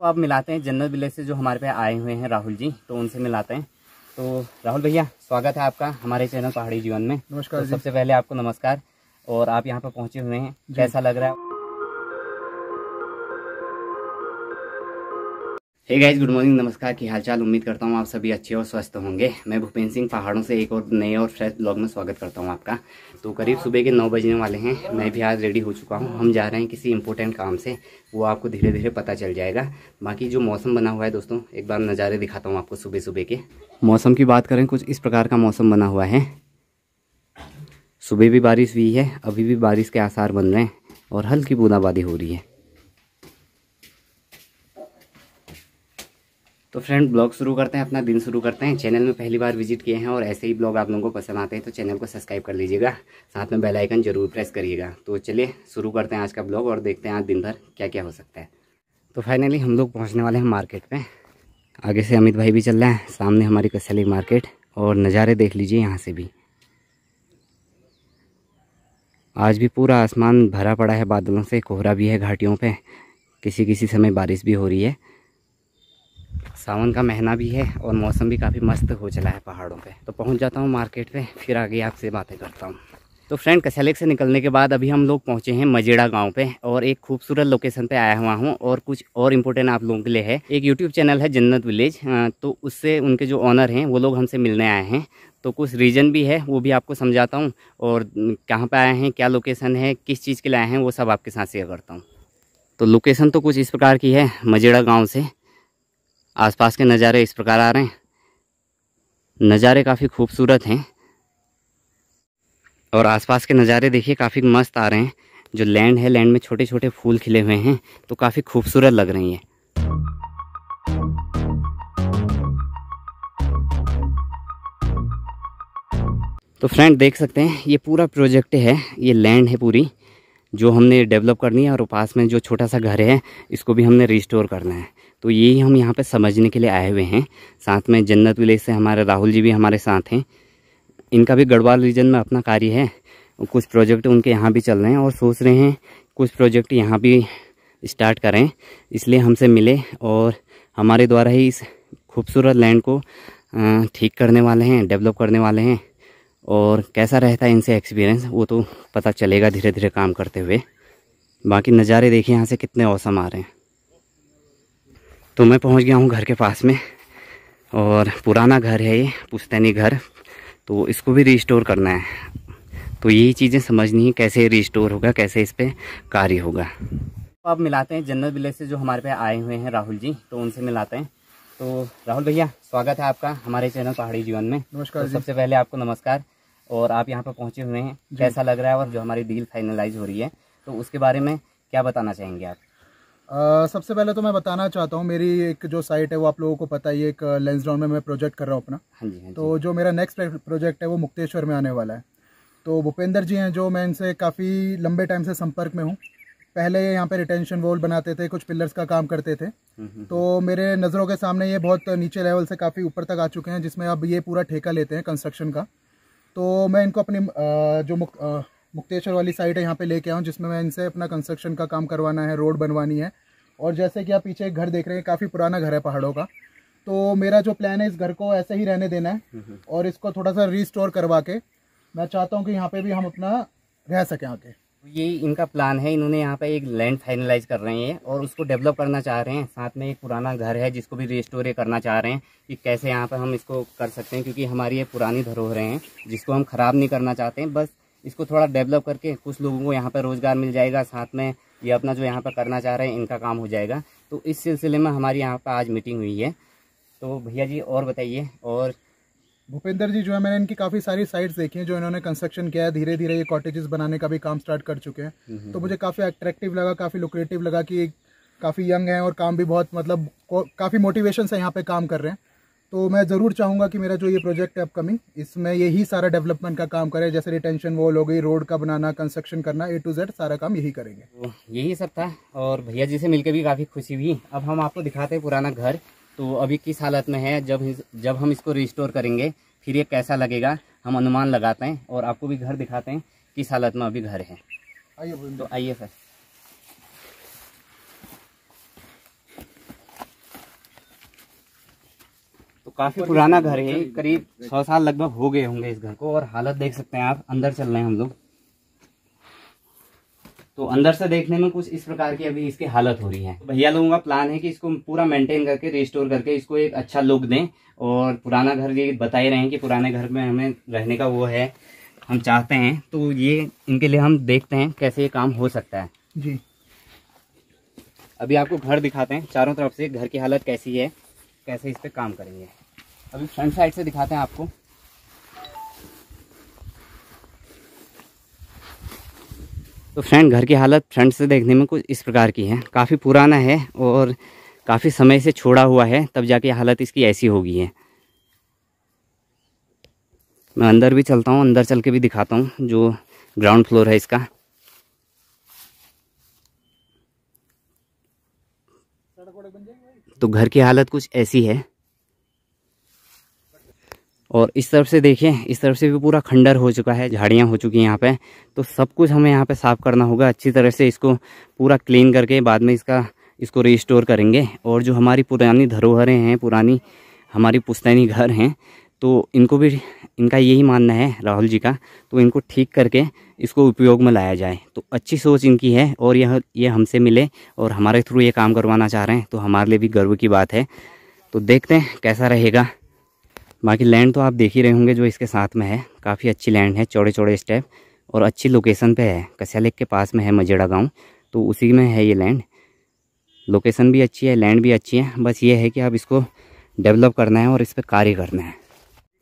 तो आप मिलाते हैं जन्नत विलेज से जो हमारे पे आए हुए हैं राहुल जी तो उनसे मिलाते हैं तो राहुल भैया स्वागत है आपका हमारे चैनल पहाड़ी जीवन में नमस्कार तो सबसे पहले आपको नमस्कार और आप यहाँ पर पहुँचे हुए हैं कैसा लग रहा है हे गाइस गुड मॉर्निंग नमस्कार की हालचाल उम्मीद करता हूँ आप सभी अच्छे और स्वस्थ होंगे मैं भूपेंद्र सिंह पहाड़ों से एक और नए और फ्रेश ब्लॉग में स्वागत करता हूँ आपका तो करीब सुबह के नौ बजने वाले हैं मैं भी आज रेडी हो चुका हूँ हम जा रहे हैं किसी इंपॉर्टेंट काम से वो आपको धीरे धीरे पता चल जाएगा बाकी जो मौसम बना हुआ है दोस्तों एक बार नज़ारे दिखाता हूँ आपको सुबह सुबह के मौसम की बात करें कुछ इस प्रकार का मौसम बना हुआ है सुबह भी बारिश हुई है अभी भी बारिश के आसार बन रहे हैं और हल्की बूंदाबांदी हो रही है तो फ्रेंड ब्लॉग शुरू करते हैं अपना दिन शुरू करते हैं चैनल में पहली बार विजिट किए हैं और ऐसे ही ब्लॉग आप लोगों को पसंद आते हैं तो चैनल को सब्सक्राइब कर लीजिएगा साथ में बेल आइकन जरूर प्रेस करिएगा तो चलिए शुरू करते हैं आज का ब्लॉग और देखते हैं आज दिन भर क्या क्या हो सकता है तो फाइनली हम लोग पहुँचने वाले हैं मार्केट में आगे से अमित भाई भी चल रहे हैं सामने हमारी कसैली मार्केट और नज़ारे देख लीजिए यहाँ से भी आज भी पूरा आसमान भरा पड़ा है बादलों से कोहरा भी है घाटियों पर किसी किसी समय बारिश भी हो रही है सावन का महीना भी है और मौसम भी काफ़ी मस्त हो चला है पहाड़ों पे तो पहुंच जाता हूँ मार्केट पे फिर आगे आपसे बातें करता हूँ तो फ्रेंड कसैलेक से निकलने के बाद अभी हम लोग पहुंचे हैं मजेड़ा गांव पे और एक खूबसूरत लोकेशन पे आया हुआ हूं और कुछ और इम्पोर्टेंट आप लोगों के लिए है एक यूट्यूब चैनल है जन्नत विलेज तो उससे उनके जो ऑनर हैं वो लोग हमसे मिलने आए हैं तो कुछ रीजन भी है वो भी आपको समझाता हूँ और कहाँ पर आए हैं क्या लोकेशन है किस चीज़ के लिए आए हैं वो सब आपके साथ शेयर करता हूँ तो लोकेशन तो कुछ इस प्रकार की है मजेड़ा गाँव से आसपास के नज़ारे इस प्रकार आ रहे हैं नज़ारे काफ़ी खूबसूरत हैं और आसपास के नज़ारे देखिए काफ़ी मस्त आ रहे हैं जो लैंड है लैंड में छोटे छोटे फूल खिले हुए हैं तो काफ़ी खूबसूरत लग रही हैं तो फ्रेंड देख सकते हैं ये पूरा प्रोजेक्ट है ये लैंड है पूरी जो हमने डेवलप करनी है और पास में जो छोटा सा घर है इसको भी हमने रिस्टोर करना है तो यही हम यहाँ पर समझने के लिए आए हुए हैं साथ में जन्नत विलेज से हमारे राहुल जी भी हमारे साथ हैं इनका भी गढ़वाल रीजन में अपना कार्य है कुछ प्रोजेक्ट उनके यहाँ भी चल रहे हैं और सोच रहे हैं कुछ प्रोजेक्ट यहाँ भी स्टार्ट करें इसलिए हमसे मिले और हमारे द्वारा ही इस खूबसूरत लैंड को ठीक करने वाले हैं डेवलप करने वाले हैं और कैसा रहता है इनसे एक्सपीरियंस वो तो पता चलेगा धीरे धीरे काम करते हुए बाकी नज़ारे देखिए यहाँ से कितने औसम आ रहे हैं तो मैं पहुंच गया हूं घर के पास में और पुराना घर है ये पुस्तैनी घर तो इसको भी रिस्टोर करना है तो यही चीज़ें समझनी है कैसे रिस्टोर होगा कैसे इस पर कार्य होगा तो आप मिलाते हैं जन्नत विलेज से जो हमारे पे आए हुए हैं राहुल जी तो उनसे मिलाते हैं तो राहुल भैया स्वागत है आपका हमारे चैनल पहाड़ी जीवन में नमस्कार तो सबसे पहले आपको नमस्कार और आप यहाँ पर पहुँचे हुए हैं कैसा लग रहा है और जो हमारी डील फाइनलाइज हो रही है तो उसके बारे में क्या बताना चाहेंगे आप सबसे पहले तो मैं बताना चाहता हूँ मेरी एक जो साइट है वो आप लोगों को पता ही एक लेंस डाउन में मैं प्रोजेक्ट कर रहा हूँ अपना हाँ जी, हाँ तो जी। तो जो मेरा नेक्स्ट प्रोजेक्ट है वो मुक्तेश्वर में आने वाला है तो भूपेंद्र जी हैं जो मैं इनसे काफ़ी लंबे टाइम से संपर्क में हूँ पहले यहाँ पे रिटेंशन वॉल बनाते थे कुछ पिलर्स का काम करते थे हम्म, हम्म, तो मेरे नज़रों के सामने ये बहुत नीचे लेवल से काफ़ी ऊपर तक आ चुके हैं जिसमें अब ये पूरा ठेका लेते हैं कंस्ट्रक्शन का तो मैं इनको अपनी जो मुक्तेश्वर वाली साइड है यहाँ पे लेके आऊँ जिसमें मैं इनसे अपना कंस्ट्रक्शन का काम करवाना है रोड बनवानी है और जैसे कि आप पीछे एक घर देख रहे हैं काफ़ी पुराना घर है पहाड़ों का तो मेरा जो प्लान है इस घर को ऐसे ही रहने देना है हम्म, हम्म। और इसको थोड़ा सा रिस्टोर करवा के मैं चाहता हूँ कि यहाँ पे भी हम अपना रह सकें आके ये इनका प्लान है इन्होंने यहाँ पे एक लैंड फाइनलाइज कर रहे हैं और उसको डेवलप करना चाह रहे हैं साथ में एक पुराना घर है जिसको भी रिस्टोर करना चाह रहे हैं कि कैसे यहाँ पर हम इसको कर सकते हैं क्योंकि हमारी ये पुरानी धरोहरें हैं जिसको हम ख़राब नहीं करना चाहते हैं बस इसको थोड़ा डेवलप करके कुछ लोगों को यहाँ पर रोज़गार मिल जाएगा साथ में ये अपना जो यहाँ पर करना चाह रहे हैं इनका काम हो जाएगा तो इस सिलसिले में हमारी यहाँ पर आज मीटिंग हुई है तो भैया जी और बताइए और भूपेंद्र जी जो है मैंने इनकी काफ़ी सारी साइट्स देखी हैं जो इन्होंने कंस्ट्रक्शन किया है धीरे धीरे ये कॉटेजेस बनाने का भी काम स्टार्ट कर चुके हैं तो मुझे काफ़ी अट्रैक्टिव लगा काफ़ी लोक्रेटिव लगा कि काफ़ी यंग हैं और काम भी बहुत मतलब काफ़ी मोटिवेशन से यहाँ पे काम कर रहे हैं तो मैं ज़रूर चाहूँगा कि मेरा जो ये प्रोजेक्ट है अपकमिंग इसमें यही सारा डेवलपमेंट का काम करे जैसे रिटेंशन वॉल हो गई रोड का बनाना कंस्ट्रक्शन करना ए टू जेड सारा काम यही करेंगे तो यही सब था और भैया जी से मिलकर भी काफ़ी खुशी हुई अब हम आपको दिखाते हैं पुराना घर तो अभी किस हालत में है जब जब हम इसको रिस्टोर करेंगे फिर ये कैसा लगेगा हम अनुमान लगाते हैं और आपको भी घर दिखाते हैं किस हालत में अभी घर है आइए तो आइए सर काफी पुराना घर है करीब सौ साल लगभग हो गए होंगे इस घर को और हालत देख सकते हैं आप अंदर चल रहे हैं हम लोग तो अंदर से देखने में कुछ इस प्रकार की अभी इसकी हालत हो रही है भैया लोगों का प्लान है कि इसको पूरा मेंटेन करके रिस्टोर करके इसको एक अच्छा लुक दें और पुराना घर ये बता ही रहे हैं कि पुराने घर में हमें रहने का वो है हम चाहते हैं तो ये इनके लिए हम देखते हैं कैसे ये काम हो सकता है जी अभी आपको घर दिखाते हैं चारों तरफ से घर की हालत कैसी है कैसे इस पर काम करेंगे अभी फ्रंट साइड से दिखाते हैं आपको तो फ्रेंड घर की हालत फ्रंट से देखने में कुछ इस प्रकार की है काफ़ी पुराना है और काफ़ी समय से छोड़ा हुआ है तब जाके हालत इसकी ऐसी हो गई है मैं अंदर भी चलता हूँ अंदर चल के भी दिखाता हूँ जो ग्राउंड फ्लोर है इसका तो घर की हालत कुछ ऐसी है और इस तरफ से देखिए इस तरफ से भी पूरा खंडर हो चुका है झाड़ियाँ हो चुकी हैं यहाँ पे तो सब कुछ हमें यहाँ पे साफ़ करना होगा अच्छी तरह से इसको पूरा क्लीन करके बाद में इसका इसको रिस्टोर करेंगे और जो हमारी पुरानी धरोहरें हैं पुरानी हमारी पुस्तैनी घर हैं तो इनको भी इनका यही मानना है राहुल जी का तो इनको ठीक करके इसको उपयोग में लाया जाए तो अच्छी सोच इनकी है और यह ये हमसे मिले और हमारे थ्रू ये काम करवाना चाह रहे हैं तो हमारे लिए भी गर्व की बात है तो देखते हैं कैसा रहेगा बाकी लैंड तो आप देख ही रहे होंगे जो इसके साथ में है काफ़ी अच्छी लैंड है चौड़े चौड़े स्टेप और अच्छी लोकेशन पे है कस्या के पास में है मजेड़ा गांव तो उसी में है ये लैंड लोकेशन भी अच्छी है लैंड भी अच्छी है बस ये है कि आप इसको डेवलप करना है और इस पर कार्य करना है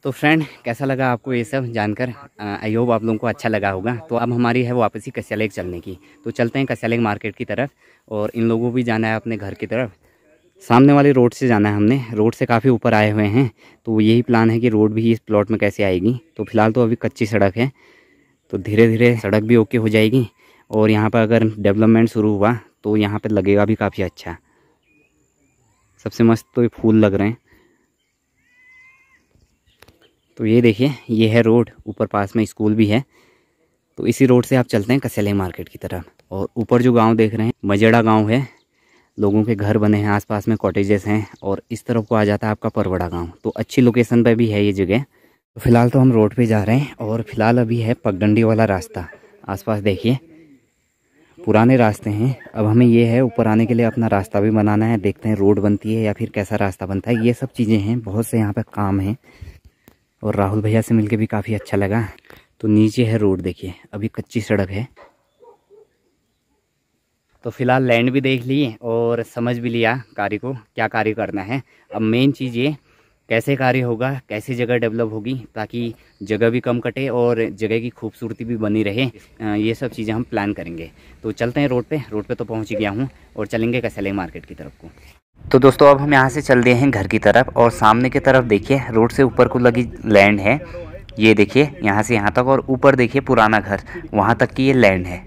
तो फ्रेंड कैसा लगा आपको ये सब जानकर आई होप आप लोगों को अच्छा लगा होगा तो अब हमारी है वापसी कस्या चलने की तो चलते हैं कस्या मार्केट की तरफ और इन लोगों को भी जाना है अपने घर की तरफ सामने वाले रोड से जाना है हमने रोड से काफ़ी ऊपर आए हुए हैं तो यही प्लान है कि रोड भी इस प्लॉट में कैसे आएगी तो फिलहाल तो अभी कच्ची सड़क है तो धीरे धीरे सड़क भी ओके हो जाएगी और यहाँ पर अगर डेवलपमेंट शुरू हुआ तो यहाँ पर लगेगा भी काफ़ी अच्छा सबसे मस्त तो ये फूल लग रहे हैं तो ये देखिए ये है रोड ऊपर पास में स्कूल भी है तो इसी रोड से आप चलते हैं कसेले मार्केट की तरफ और ऊपर जो गांव देख रहे हैं मजेड़ा गांव है लोगों के घर बने हैं आसपास में कॉटेजेस हैं और इस तरफ को आ जाता है आपका परवड़ा गाँव तो अच्छी लोकेशन पर भी है ये जगह तो फिलहाल तो हम रोड पे जा रहे हैं और फिलहाल अभी है पगडंडी वाला रास्ता आसपास देखिए पुराने रास्ते हैं अब हमें ये है ऊपर आने के लिए अपना रास्ता भी बनाना है देखते हैं रोड बनती है या फिर कैसा रास्ता बनता है ये सब चीज़ें हैं बहुत से यहाँ पर काम हैं और राहुल भैया से मिल भी काफ़ी अच्छा लगा तो नीचे है रोड देखिए अभी कच्ची सड़क है तो फिलहाल लैंड भी देख ली और समझ भी लिया कार्य को क्या कार्य करना है अब मेन चीज़ ये कैसे कार्य होगा कैसे जगह डेवलप होगी ताकि जगह भी कम कटे और जगह की खूबसूरती भी बनी रहे ये सब चीज़ें हम प्लान करेंगे तो चलते हैं रोड पे रोड पे तो पहुंच गया हूँ और चलेंगे कसैले मार्केट की तरफ को तो दोस्तों अब हम यहाँ से चल दिए हैं घर की तरफ और सामने की तरफ देखिए रोड से ऊपर को लगी लैंड है ये देखिए यहाँ से यहाँ तक और ऊपर देखिए पुराना घर वहाँ तक की ये लैंड है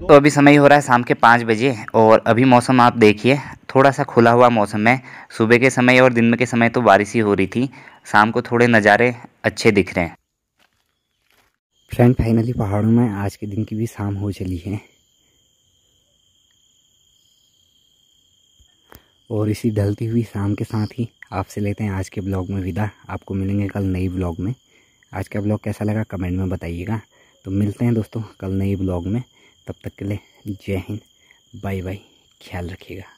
तो अभी समय हो रहा है शाम के पाँच बजे और अभी मौसम आप देखिए थोड़ा सा खुला हुआ मौसम है सुबह के समय और दिन में के समय तो बारिश ही हो रही थी शाम को थोड़े नज़ारे अच्छे दिख रहे हैं फ्रेंड फाइनली पहाड़ों में आज के दिन की भी शाम हो चली है और इसी ढलती हुई शाम के साथ ही आपसे लेते हैं आज के ब्लॉग में विदा आपको मिलेंगे कल नई ब्लॉग में आज का ब्लॉग कैसा लगा कमेंट में बताइएगा तो मिलते हैं दोस्तों कल नई ब्लॉग में तब तक के लिए जय हिंद बाय बाय ख्याल रखिएगा